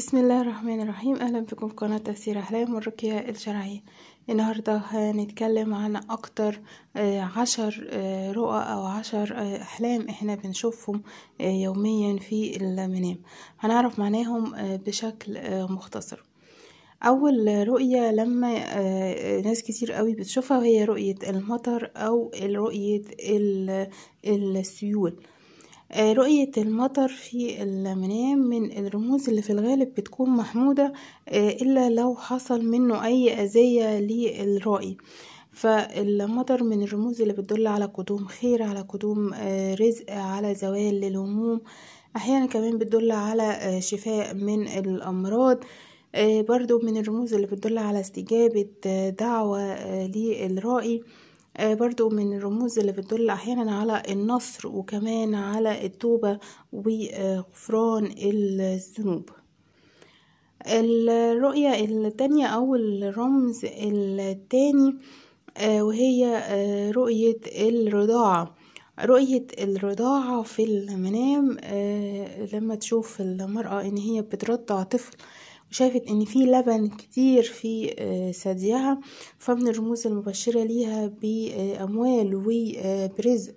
بسم الله الرحمن الرحيم اهلا بكم في قناه تفسير احلام الرقيه الشرعيه النهارده هنتكلم عن اكتر آه، عشر آه، رؤى او عشر آه، احلام احنا بنشوفهم يوميا في المنام هنعرف معناهم بشكل مختصر اول رؤية لما ناس كتير قوي بتشوفها وهي رؤية المطر او رؤية السيول آه، رؤية المطر في المنام من الرموز اللي في الغالب بتكون محمودة آه، إلا لو حصل منه أي أذية للرائي فالمطر من الرموز اللي بتدل على قدوم خير على قدوم آه، رزق على زوال للهموم أحيانا كمان بتدل على شفاء من الأمراض برضو من الرموز اللي بتدل على استجابة دعوة للرائي آه، برضو من الرموز اللي بتدل احيانا على النصر وكمان على التوبة وغفران الذنوب الرؤية التانية او الرمز التاني آه، وهي آه، رؤية الرضاعة رؤية الرضاعة في المنام لما تشوف المرأة ان هي بترضع طفل شافت ان في لبن كتير في آه، ثديها فمن الرموز المبشرة ليها باموال وبرزق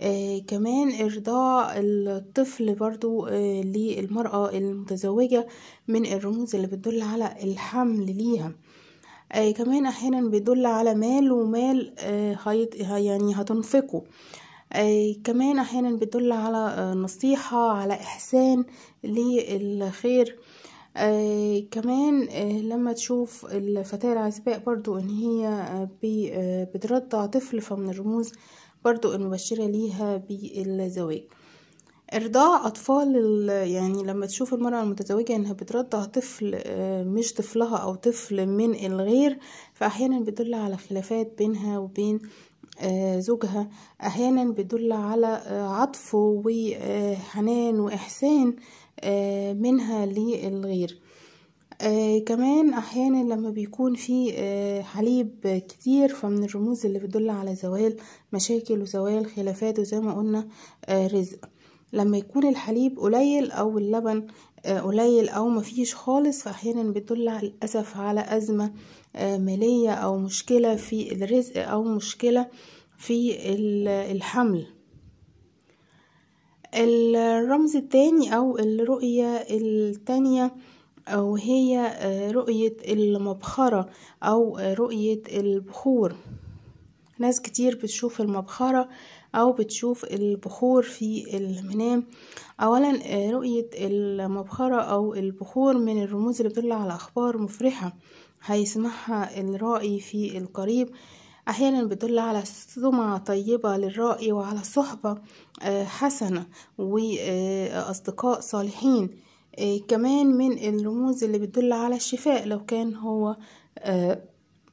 آه كمان إرضاء الطفل برضو آه للمرأة المتزوجة من الرموز اللي بتدل على الحمل ليها آه كمان أحيانا بيدل على مال ومال آه هيط يعني هتنفقه آه كمان أحيانا بيدل على آه نصيحة على إحسان للخير آه آه، كمان آه، لما تشوف الفتاة العزباء برضو ان هي آه، بترضع طفل فمن الرموز برضو المبشرة ليها بالزواج ارضاع اطفال يعني لما تشوف المرأة المتزوجة انها بترضع طفل مش طفلها او طفل من الغير فاحيانا بتدل على خلافات بينها وبين زوجها احيانا بتدل على عطف وحنان واحسان آه، منها للغير آه، كمان احيانا لما بيكون في آه، حليب كتير فمن الرموز اللي بتدل على زوال مشاكل وزوال خلافات وزي ما قلنا رزق لما يكون الحليب قليل او اللبن قليل او مفيش خالص فاحيانا بتدل على الاسف على ازمه ماليه او مشكله في الرزق او مشكله في الحمل الرمز الثاني أو الرؤية الثانية وهي آه، رؤية المبخرة أو رؤية البخور ناس كتير بتشوف المبخرة أو بتشوف البخور في المنام أولا آه، رؤية المبخرة أو البخور من الرموز اللي بتدل على أخبار مفرحة هيسمعها الرائي في القريب أحيانا بتدل على سمعة طيبة للرأي وعلى صحبة آه، حسنة وأصدقاء آه، صالحين آه، كمان من الرموز اللي بتدل على الشفاء لو كان هو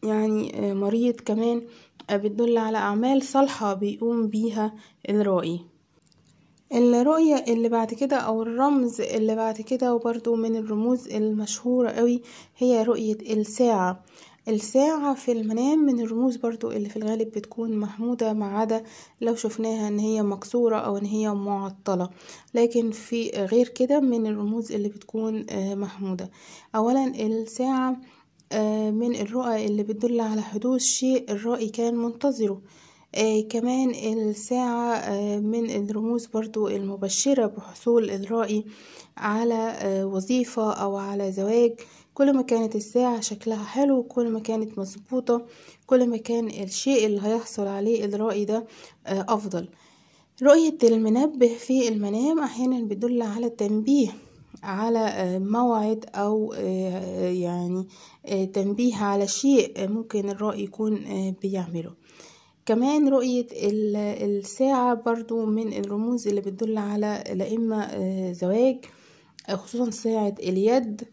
يعني مريض كمان بتدل على أعمال صالحة بيقوم بيها الرائي الرؤية اللي بعد كده أو الرمز اللي بعد كده وبرده من الرموز المشهورة قوي هي رؤية الساعة الساعة في المنام من الرموز برضو اللي في الغالب بتكون محمودة ما عدا لو شفناها ان هي مكسورة او ان هي معطلة لكن في غير كده من الرموز اللي بتكون آه، محمودة اولا الساعة آه، من الرؤى اللي بتدل على حدوث شيء الرائي كان منتظره آه كمان الساعة آه من الرموز برضو المبشرة بحصول الرائي على آه وظيفة أو على زواج كل ما كانت الساعة شكلها حلو كل ما كانت مظبوطة كل ما كان الشيء اللي هيحصل عليه الرائي ده آه، أفضل رؤية المنبه في المنام أحيانا بيدل على تنبيه على آه، موعد أو آه، يعني تنبيه على شيء ممكن الرأي يكون بيعمله كمان رؤية الساعة برضو من الرموز اللي بتدل على لإما آه، زواج آه، خصوصا ساعة اليد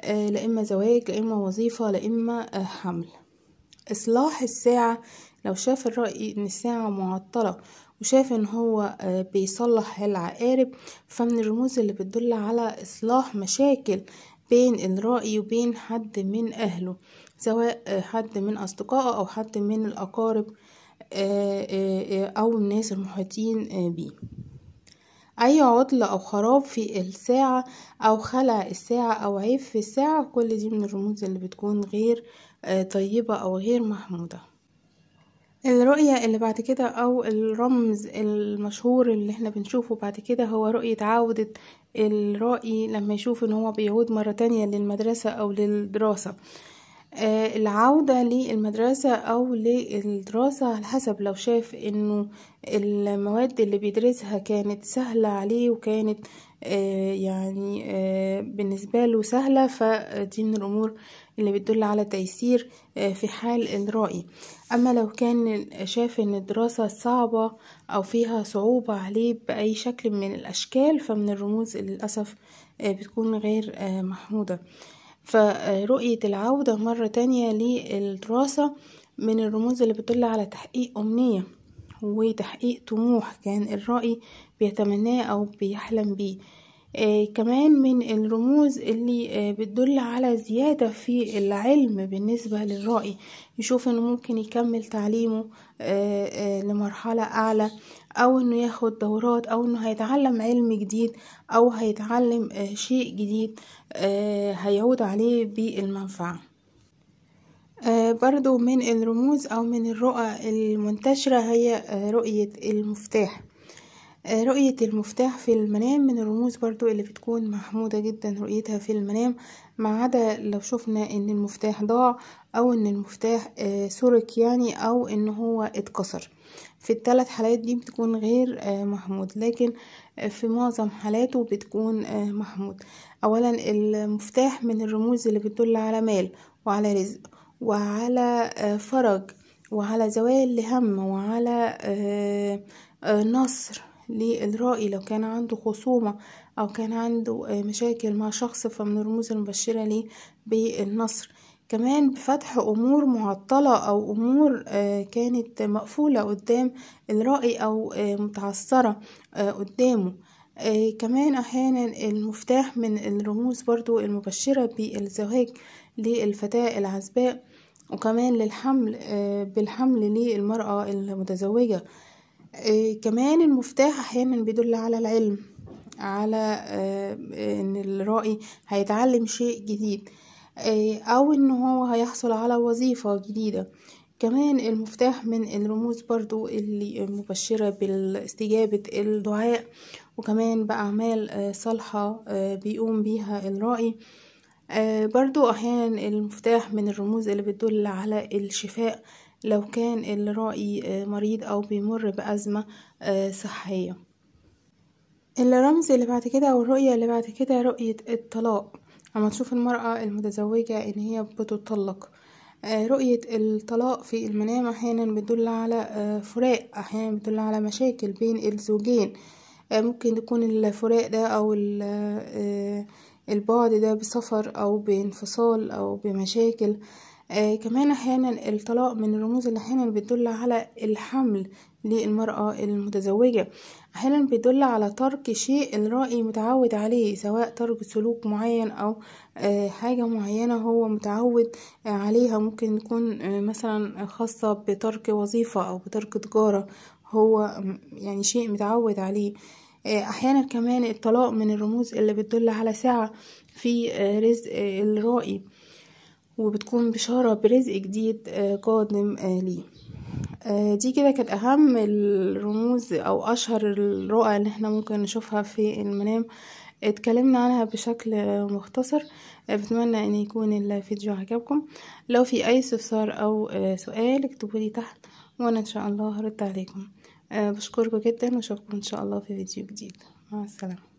آه، لإما زواج لإما وظيفة لإما حمل إصلاح الساعة لو شاف الرأي إن الساعة معطلة وشاف إن هو بيصلح العقارب فمن الرموز اللي بتدل على إصلاح مشاكل بين الرأي وبين حد من أهله سواء حد من أصدقائه أو حد من الأقارب آه، آه، آه، أو الناس المحيطين بيه أي عطل أو خراب في الساعة أو خلع الساعة أو عيب في الساعة كل دي من الرموز اللي بتكون غير طيبة أو غير محمودة الرؤية اللي بعد كده أو الرمز المشهور اللي احنا بنشوفه بعد كده هو رؤية عودة الرأي لما يشوف ان هو بيعود مرة تانية للمدرسة أو للدراسة آه، العودة للمدرسة أو للدراسة على حسب لو شاف إنه المواد اللي بيدرسها كانت سهلة عليه وكانت آه، يعني آه، بالنسبة له سهلة فدي من الأمور اللي بتدل على تيسير في حال الرأي أما لو كان شاف إن الدراسة صعبة أو فيها صعوبة عليه بأي شكل من الأشكال فمن الرموز للأسف بتكون غير محمودة فرؤية العودة مرة تانية للدراسة من الرموز اللي بتدل على تحقيق أمنية وتحقيق طموح كان الرأي بيتمناه أو بيحلم بيه آه كمان من الرموز اللي آه بتدل على زيادة في العلم بالنسبة للرائي يشوف انه ممكن يكمل تعليمه آه،, آه لمرحلة اعلى او انه ياخد دورات او انه هيتعلم علم جديد او هيتعلم آه، شيء جديد آه، هيعود عليه بالمنفعة برضو من الرموز او من الرؤى المنتشرة هي رؤية المفتاح آه، رؤية المفتاح في المنام من الرموز برضو اللي بتكون محمودة جدا رؤيتها في المنام ما عدا لو شفنا ان المفتاح ضاع او ان المفتاح آه، سرق يعني او ان هو اتكسر في الثلاث حالات دي بتكون غير آه، محمود لكن في معظم حالاته بتكون محمود اولا المفتاح من الرموز اللي بتدل على مال وعلى رزق وعلى فرج وعلى زوال لهم وعلى نصر للرائي لو كان عنده خصومة أو كان عنده آه، مشاكل مع شخص فمن الرموز المبشرة ليه بالنصر كمان بفتح أمور معطلة أو أمور آه، كانت مقفولة قدام الرائي أو آه، متعثرة قدامه آه كمان أحيانا المفتاح من الرموز برضو المبشرة بالزواج للفتاة العزباء وكمان للحمل آه بالحمل للمرأة المتزوجة آه كمان المفتاح احيانا بيدل على العلم على آه, آه، ان الرائي هيتعلم شيء جديد آه او ان هو هيحصل على وظيفة جديدة كمان المفتاح من الرموز برضو اللي مبشرة باستجابة الدعاء وكمان بأعمال آه، صالحة آه، بيقوم بيها الرائي برضو أحيانا المفتاح من الرموز اللي بتدل على الشفاء لو كان الرائي آه، مريض أو بيمر بأزمة آه، صحية الرمز اللي بعد كده أو الرؤية اللي بعد كده رؤية الطلاق لما تشوف المرأة المتزوجة إن هي بتطلق آه، رؤية الطلاق في المنام أحيانا بتدل على فراق أحيانا بتدل على مشاكل بين الزوجين ممكن يكون الفراق ده أو البعد ده بسفر أو بانفصال أو بمشاكل آه كمان أحيانا الطلاق من الرموز اللي أحيانا بتدل على الحمل للمرأة المتزوجة أحيانا بيدل على ترك شيء الرأي متعود عليه سواء ترك سلوك معين أو آه حاجة معينة هو متعود آه عليها ممكن يكون آه مثلا خاصة بترك وظيفة أو بترك تجارة هو يعني شيء متعود عليه آه، أحيانا كمان الطلاق من الرموز اللي بتدل على سعة في آه، رزق آه، الرائي وبتكون بشارة برزق جديد آه، قادم آه، ليه آه، دي كده كانت أهم الرموز أو أشهر الرؤى اللي احنا ممكن نشوفها في المنام اتكلمنا عنها بشكل مختصر بتمنى ان يكون الفيديو عجبكم لو في اي استفسار او سؤال اكتبولي تحت وانا ان شاء الله هرد عليكم بشكركم جدا واشوفكم ان شاء الله في فيديو جديد مع السلامه